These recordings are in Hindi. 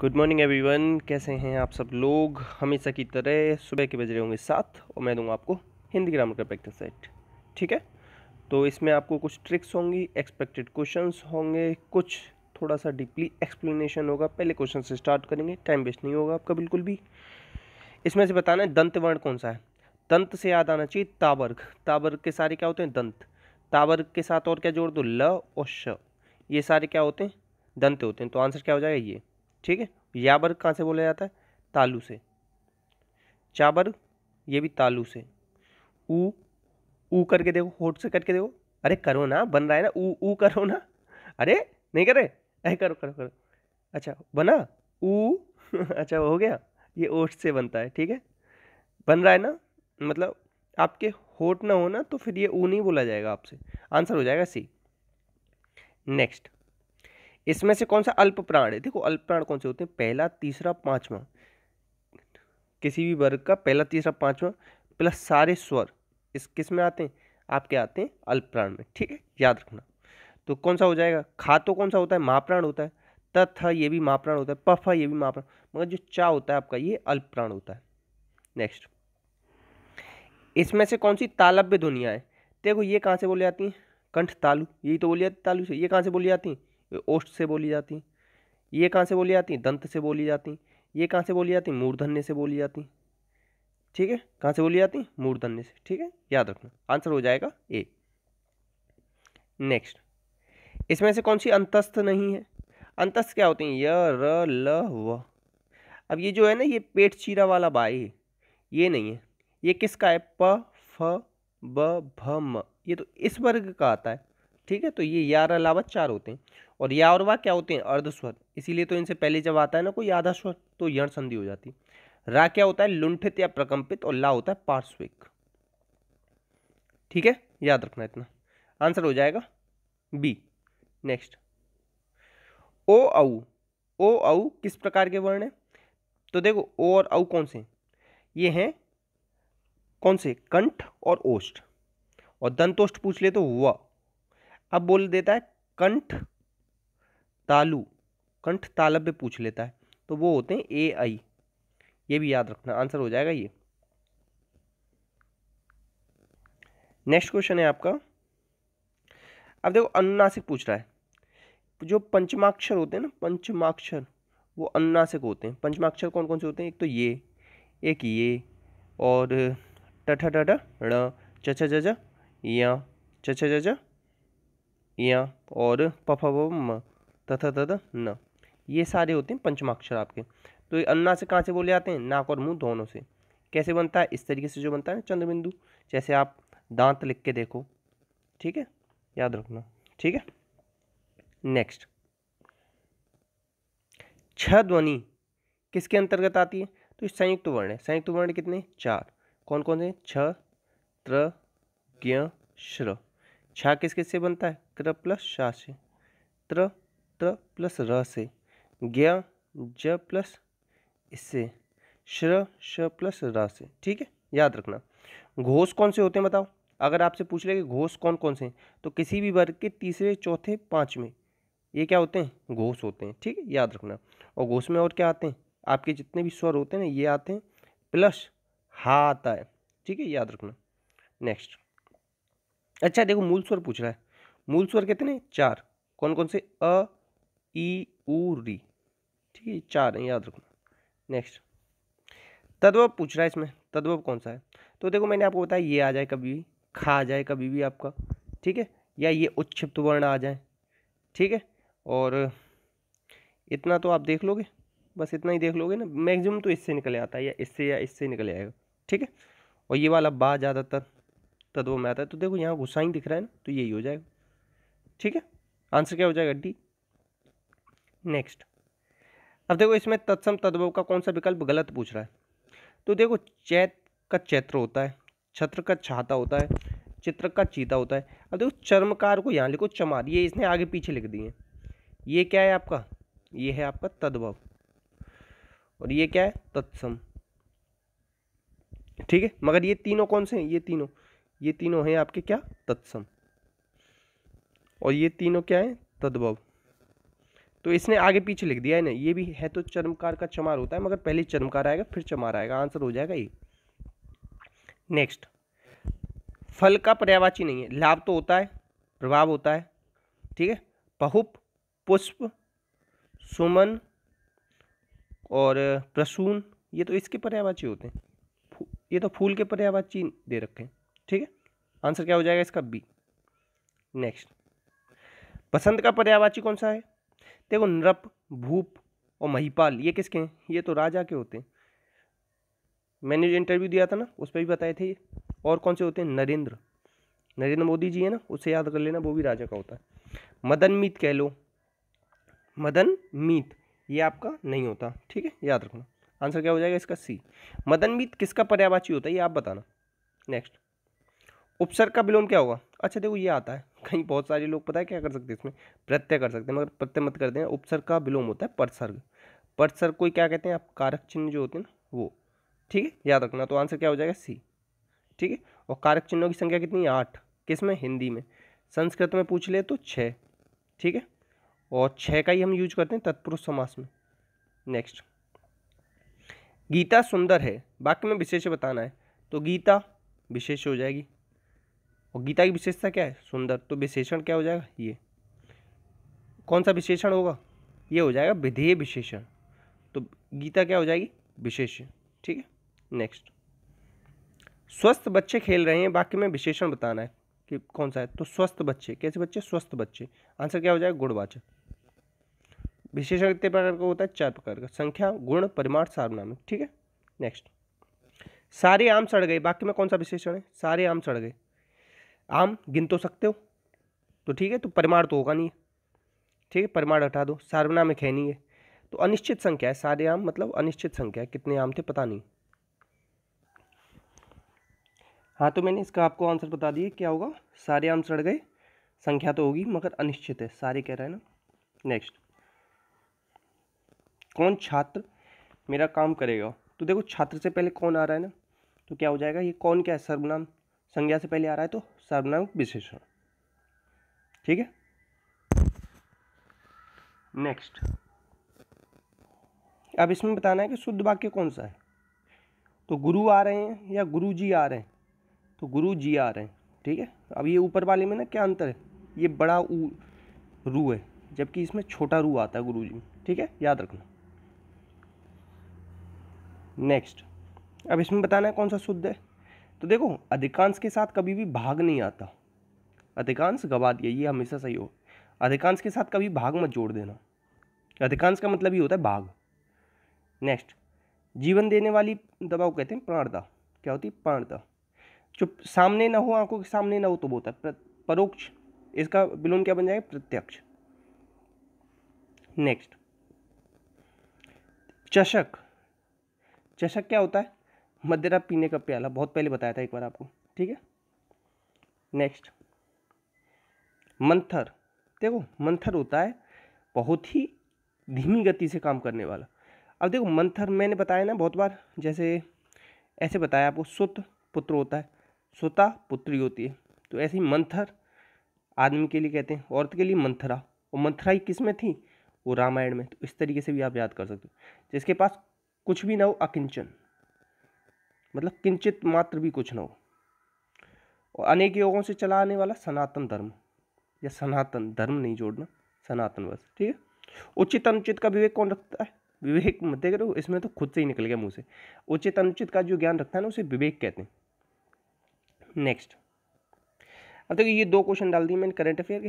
गुड मॉर्निंग एवरीवन कैसे हैं आप सब लोग हमेशा की तरह सुबह के बज रहे होंगे साथ और मैं दूंगा आपको हिंदी ग्रामर का प्रैक्टिस सेट ठीक है तो इसमें आपको कुछ ट्रिक्स होंगी एक्सपेक्टेड क्वेश्चंस होंगे कुछ थोड़ा सा डीपली एक्सप्लेनेशन होगा पहले क्वेश्चन से स्टार्ट करेंगे टाइम वेस्ट नहीं होगा आपका बिल्कुल भी इसमें से बताना है दंत वर्ण कौन सा है दंत से याद आना चाहिए ताबर्ग ताबर्ग के सारे क्या होते हैं दंत ताबर्ग के साथ और क्या जोड़ दो ल और श ये सारे क्या होते हैं दंत होते हैं तो आंसर क्या हो जाएगा ये ठीक है या वर्ग कहाँ से बोला जाता है तालू से चा वर्ग ये भी तालू से ऊ ऊ करके देखो होठ से करके देखो अरे करो ना बन रहा है ना ऊ ऊ करो ना अरे नहीं करे अरे करो करो करो अच्छा बना ऊ अच्छा हो गया ये ओठ से बनता है ठीक है बन रहा है ना मतलब आपके होठ ना हो ना तो फिर ये ऊ नहीं बोला जाएगा आपसे आंसर हो जाएगा सी नेक्स्ट इसमें से कौन सा अल्प प्राण है देखो अल्प प्राण कौन से होते हैं पहला तीसरा पांचवा किसी भी वर्ग का पहला तीसरा पांचवा प्लस सारे स्वर इस किस में आते हैं आपके आते हैं अल्प प्राण में ठीक है याद रखना तो कौन सा हो जाएगा खा तो कौन सा होता है महाप्राण होता है तथ ये भी महाप्राण होता है पफ ये भी महाप्राण मगर जो चा होता है आपका ये अल्प प्राण होता है नेक्स्ट इसमें से कौन सी तालब्य ध्वनियाँ हैं देखो ये कहाँ से बोली जाती हैं कंठ तालु यही तो बोली जाती तालु से ये कहाँ से बोली जाती हैं ओष्ठ से बोली जाती ये कहाँ से बोली जाती दंत से बोली जाती ये कहाँ से बोली जाती मूर्धन्य से बोली जाती ठीक है कहाँ से बोली जाती मूर्धन्य से ठीक है याद रखना आंसर हो जाएगा ए नेक्स्ट इसमें से कौन सी अंतस्थ नहीं है अंतस्थ क्या होती हैं य र ल व अब ये जो है ना ये पेट चीरा वाला बाई ये नहीं है ये किसका है प फ ब भ म ये तो इस वर्ग का आता है ठीक है तो ये यार अलावा चार होते हैं और या और वह क्या होते हैं अर्धस्वर इसीलिए तो इनसे पहले जब आता है ना कोई आधा स्वर तो यण संधि हो जाती रा क्या होता है लुंठित या प्रकंपित और ला होता है पार्श्विक ठीक है याद रखना इतना आंसर हो जाएगा बी नेक्स्ट ओ औ ओ औ किस प्रकार के वर्ण है तो देखो ओ और औ कौन से ये हैं कौन से कंठ और ओष्ठ और दंतोष्ठ पूछ ले तो व अब बोल देता है कंठ तालु कंठ तालव्य पूछ लेता है तो वो होते हैं ए आई ये भी याद रखना आंसर हो जाएगा ये नेक्स्ट क्वेश्चन है आपका अब देखो अनुनासिक पूछ रहा है जो पंचमाक्षर होते हैं ना पंचमाक्षर वो अनुनासिक होते हैं पंचमाक्षर कौन कौन से होते हैं एक तो ये एक ये और टठ टठ ण चचा चचा या चचा झ या और पफ म तथा तथा न ये सारे होते हैं पंचमाक्षर आपके तो अन्ना से कहाँ से बोले जाते हैं नाक और मुंह दोनों से कैसे बनता है इस तरीके से जो बनता है चंद्रबिंदु जैसे आप दांत लिख के देखो ठीक है याद रखना ठीक है नेक्स्ट छ ध्वनि किसके अंतर्गत आती है तो संयुक्त वर्ण है संयुक्त वर्ण कितने चार कौन कौन से छ त्र ज्ञ श्र छ किस किस से बनता है क्र प्लस शा से त्र त्र प्लस र से ज्ञा ज प्लस इससे श्र श प्लस र से ठीक है याद रखना घोष कौन से होते हैं बताओ अगर आपसे पूछ ले कि घोष कौन कौन से हैं तो किसी भी वर्ग के तीसरे चौथे पाँचवें ये क्या होते हैं घोष होते हैं ठीक है याद रखना और घोष में और क्या आते हैं आपके जितने भी स्वर होते हैं ना ये आते हैं प्लस हा आता है ठीक है याद रखना नेक्स्ट अच्छा देखो मूल स्वर पूछ रहा है मूल स्वर कितने चार कौन कौन से अ ई ऊ री ठीक है चार है याद रखना नेक्स्ट तद्वव पूछ रहा है इसमें तद्वव कौन सा है तो देखो मैंने आपको बताया ये आ जाए कभी भी खा आ जाए कभी भी आपका ठीक है या ये उच्छिप्त वर्ण आ जाए ठीक है और इतना तो आप देख लोगे बस इतना ही देख लोगे ना मैक्सिमम तो इससे निकले आता है या इससे या इससे निकले आएगा ठीक है और ये वाला बा ज़्यादातर तद्व में आता है तो देखो यहाँ गुस्सा ही दिख रहा है ना तो यही हो जाएगा ठीक है आंसर क्या हो जाएगा डी नेक्स्ट अब देखो इसमें तत्सम तद्भव का कौन सा विकल्प गलत पूछ रहा है तो देखो चैत का चैत्र होता है छत्र का छाता होता है चित्र का चीता होता है अब देखो चर्मकार को यहाँ लिखो चमार ये इसने आगे पीछे लिख दिए ये क्या है आपका ये है आपका तद्भव और ये क्या है तत्सम ठीक है मगर ये तीनों कौन से हैं ये तीनों ये तीनों हैं आपके क्या तत्सम और ये तीनों क्या हैं तद्भव तो इसने आगे पीछे लिख दिया है ना ये भी है तो चरमकार का चमार होता है मगर पहले चरमकार आएगा फिर चमार आएगा आंसर हो जाएगा ये नेक्स्ट फल का पर्यावाची नहीं है लाभ तो होता है प्रभाव होता है ठीक है पहुप पुष्प सुमन और प्रसून ये तो इसके पर्यावाची होते हैं ये तो फूल के पर्यावाची दे रखे हैं ठीक है आंसर क्या हो जाएगा इसका बी नेक्स्ट पसंद का पर्यावाची कौन सा है देखो नृप भूप और महिपाल ये किसके हैं ये तो राजा के होते हैं मैंने जो इंटरव्यू दिया था ना उस पर भी बताए थे ये और कौन से होते हैं नरेंद्र नरेंद्र मोदी जी है ना उसे याद कर लेना वो भी राजा का होता है मदन मीत कह लो मदन मीत ये आपका नहीं होता ठीक है याद रखना आंसर क्या हो जाएगा इसका सी मदन मीत किसका पर्यावाची होता है ये आप बताना नेक्स्ट उपसर्ग का विलोम क्या होगा अच्छा देखो ये आता है कहीं बहुत सारे लोग पता है क्या कर सकते हैं इसमें प्रत्यय कर सकते हैं मगर प्रत्यय मत करते हैं उपसर्ग का विलोम होता है परसर्ग परसर्ग को क्या कहते हैं आप कारक चिन्ह जो होते हैं ना वो ठीक है याद रखना तो आंसर क्या हो जाएगा सी ठीक है और कारक चिन्हों की संख्या कितनी है आठ किस में हिंदी में संस्कृत में पूछ ले तो छः ठीक है और छः का ही हम यूज करते हैं तत्पुरुष समास में नेक्स्ट गीता सुंदर है बाकी में विशेष बताना है तो गीता विशेष हो जाएगी और गीता की विशेषता क्या है सुंदर तो विशेषण क्या हो जाएगा ये कौन सा विशेषण होगा ये हो जाएगा विधेय विशेषण तो गीता क्या हो जाएगी विशेष ठीक है नेक्स्ट स्वस्थ बच्चे खेल रहे हैं बाकी में विशेषण बताना है कि कौन सा है तो स्वस्थ बच्चे कैसे बच्चे स्वस्थ बच्चे आंसर क्या हो जाएगा गुणवाचक विशेषण कितने प्रकार का होता है चार प्रकार का संख्या गुण परिमाण सार्वनामिक ठीक है नेक्स्ट सारे आम सड़ गए बाकी में कौन सा विशेषण है सारे आम सड़ गए आम गिन तो सकते हो तो ठीक है तो परिमाण तो होगा नहीं ठीक है परिमाण हटा दो सार्वनाम है नहीं है तो अनिश्चित संख्या है सारे आम मतलब अनिश्चित संख्या है कितने आम थे पता नहीं हाँ तो मैंने इसका आपको आंसर बता दिया क्या होगा सारे आम सड़ गए संख्या तो होगी मगर अनिश्चित है सारे कह रहे हैं ना नेक्स्ट कौन छात्र मेरा काम करेगा तो देखो छात्र से पहले कौन आ रहा है ना तो क्या हो जाएगा ये कौन क्या है सर्वनाम संज्ञा से पहले आ रहा है तो सर्वनाम विशेषण ठीक है नेक्स्ट अब इसमें बताना है कि शुद्ध वाक्य कौन सा है तो गुरु आ रहे हैं या गुरु जी आ रहे हैं तो गुरु जी आ रहे हैं ठीक है अब ये ऊपर वाले में ना क्या अंतर है ये बड़ा ऊ रू है जबकि इसमें छोटा रू आता है गुरु जी में ठीक है याद रखना नेक्स्ट अब इसमें बताना है कौन सा शुद्ध है तो देखो अधिकांश के साथ कभी भी भाग नहीं आता अधिकांश गवा दिया ये हमेशा सही हो अधिकांश के साथ कभी भाग मत जोड़ देना अधिकांश का मतलब ये होता है भाग नेक्स्ट जीवन देने वाली दवा को कहते हैं प्राणता क्या होती है प्राणता जो सामने ना हो आंखों के सामने ना हो तो बोलता है परोक्ष इसका विलोम क्या बन जाएगा प्रत्यक्ष नेक्स्ट चषक चषक क्या होता है मदिरा पीने का प्याला बहुत पहले बताया था एक बार आपको ठीक है नेक्स्ट मंथर देखो मंथर होता है बहुत ही धीमी गति से काम करने वाला अब देखो मंथर मैंने बताया ना बहुत बार जैसे ऐसे बताया आपको सुत पुत्र होता है सुता पुत्री होती है तो ऐसे ही मंथर आदमी के लिए कहते हैं औरत के लिए मंथरा और ही किस में थी वो रामायण में तो इस तरीके से भी आप याद कर सकते हो जिसके पास कुछ भी ना हो अकिंचन मतलब किंचित मात्र भी कुछ ना हो और अनेक योगों से चला आने वाला सनातन धर्म या सनातन धर्म नहीं जोड़ना सनातन बस ठीक है उचित अनुचित का विवेक कौन रखता है विवेक मत देख रहे हो इसमें तो खुद से ही निकल गया मुँह से उचित अनुचित का जो ज्ञान रखता है ना उसे विवेक कहते हैं नेक्स्ट अब देखिए ये दो क्वेश्चन डाल दिए मैंने करंट अफेयर के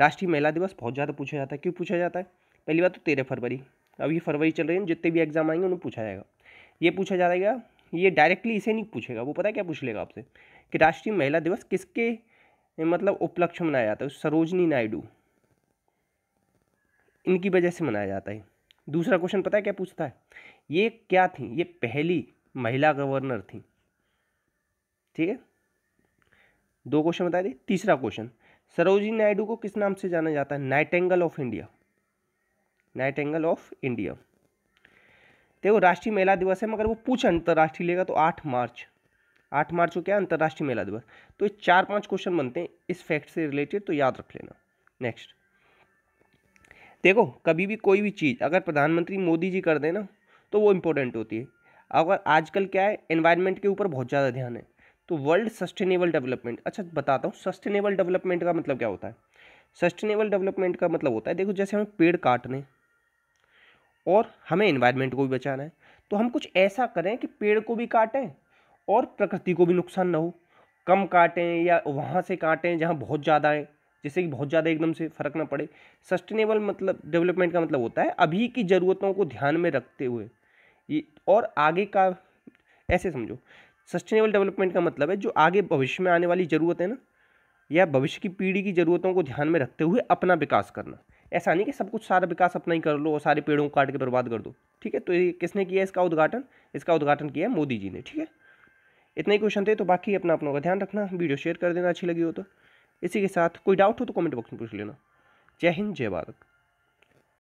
राष्ट्रीय महिला दिवस बहुत ज़्यादा पूछा जाता है क्यों पूछा जाता है पहली बात तो तेरह फरवरी अब ये फरवरी चल रही है जितने भी एग्जाम आएंगे उन्हें पूछा जाएगा ये पूछा जाएगा ये डायरेक्टली इसे नहीं पूछेगा वो पता है क्या पूछ लेगा आपसे कि राष्ट्रीय महिला दिवस किसके मतलब उपलक्ष्य मनाया जाता है सरोजनी नायडू इनकी वजह से मनाया जाता है दूसरा क्वेश्चन पता है क्या पूछता है ये क्या थी ये पहली महिला गवर्नर थी ठीक है दो क्वेश्चन बता दी तीसरा क्वेश्चन सरोजी नायडू को किस नाम से जाना जाता है nightingale of India nightingale of India देखो राष्ट्रीय महिला दिवस है मगर वो पूछ अंतर्राष्ट्रीय लेगा तो आठ मार्च आठ मार्च को क्या अंतर्राष्ट्रीय महिला दिवस तो ये चार पांच क्वेश्चन बनते हैं इस फैक्ट से रिलेटेड तो याद रख लेना नेक्स्ट देखो कभी भी कोई भी चीज़ अगर प्रधानमंत्री मोदी जी कर देना तो वो इम्पोर्टेंट होती है अगर आजकल क्या है एन्वायरमेंट के ऊपर बहुत ज़्यादा ध्यान है तो वर्ल्ड सस्टेनेबल डेवलपमेंट अच्छा बताता हूँ सस्टेनेबल डेवलपमेंट का मतलब क्या होता है सस्टेनेबल डेवलपमेंट का मतलब होता है देखो जैसे हमें पेड़ काटने और हमें इन्वायरमेंट को भी बचाना है तो हम कुछ ऐसा करें कि पेड़ को भी काटें और प्रकृति को भी नुकसान ना हो कम काटें या वहाँ से काटें जहाँ बहुत ज़्यादा है जैसे कि बहुत ज़्यादा एकदम से फ़र्क ना पड़े सस्टेनेबल मतलब डेवलपमेंट का मतलब होता है अभी की ज़रूरतों को ध्यान में रखते हुए ये और आगे का ऐसे समझो सस्टेनेबल डेवलपमेंट का मतलब है जो आगे भविष्य में आने वाली ज़रूरत है ना या भविष्य की पीढ़ी की ज़रूरतों को ध्यान में रखते हुए अपना विकास करना ऐसा नहीं कि सब कुछ सारा विकास अपना ही कर लो और सारे पेड़ों को काट के बर्बाद कर दो ठीक है तो ये किसने किया इसका उद्घाटन इसका उद्घाटन किया है मोदी जी ने ठीक है इतने ही क्वेश्चन थे तो बाकी अपना अपनों का ध्यान रखना वीडियो शेयर कर देना अच्छी लगी हो तो इसी के साथ कोई डाउट हो तो कमेंट बॉक्स में पूछ लेना जय हिंद जय भारत